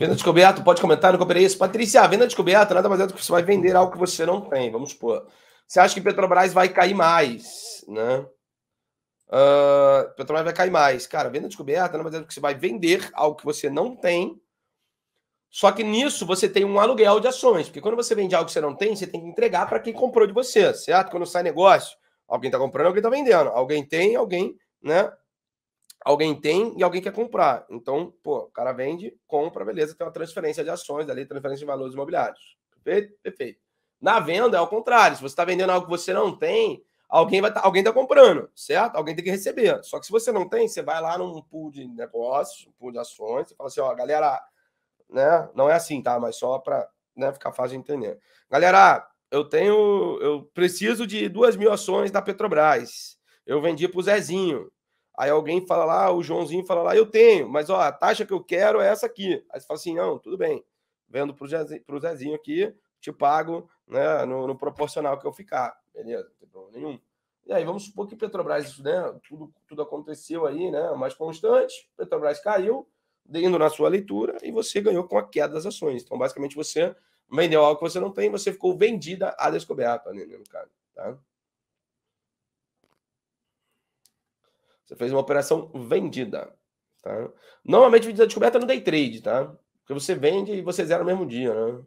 Venda descoberta, pode comentar, não comprei isso. Patrícia, venda descoberta nada mais é do que você vai vender algo que você não tem, vamos supor. Você acha que Petrobras vai cair mais, né? Uh, Petrobras vai cair mais. Cara, venda descoberta nada mais é do que você vai vender algo que você não tem, só que nisso você tem um aluguel de ações, porque quando você vende algo que você não tem, você tem que entregar para quem comprou de você, certo? Quando sai negócio, alguém está comprando, alguém está vendendo. Alguém tem, alguém né, alguém tem e alguém quer comprar. Então, pô, o cara vende, compra, beleza, tem uma transferência de ações ali, transferência de valores imobiliários. Perfeito? Perfeito. Na venda é o contrário. Se você está vendendo algo que você não tem, alguém vai tá, alguém está comprando, certo? Alguém tem que receber. Só que se você não tem, você vai lá num pool de negócios, um pool de ações, e fala assim, ó, galera, né? Não é assim, tá? Mas só para né, ficar fácil de entender. Galera, eu tenho, eu preciso de duas mil ações da Petrobras. Eu vendi para o Zezinho Aí alguém fala lá, o Joãozinho fala lá, eu tenho, mas ó, a taxa que eu quero é essa aqui. Aí você fala assim, não, tudo bem, vendo para o Zezinho aqui, te pago né, no, no, proporcional que eu ficar, beleza, não tem problema nenhum. E aí, vamos supor que Petrobras, isso, né, tudo, tudo aconteceu aí, né, mais constante, Petrobras caiu, indo na sua leitura, e você ganhou com a queda das ações. Então, basicamente, você vendeu algo que você não tem, você ficou vendida à descoberta, né, no caso, tá? Você fez uma operação vendida. Tá? Normalmente, a descoberta é no day trade, tá? Porque você vende e você zera no mesmo dia, né?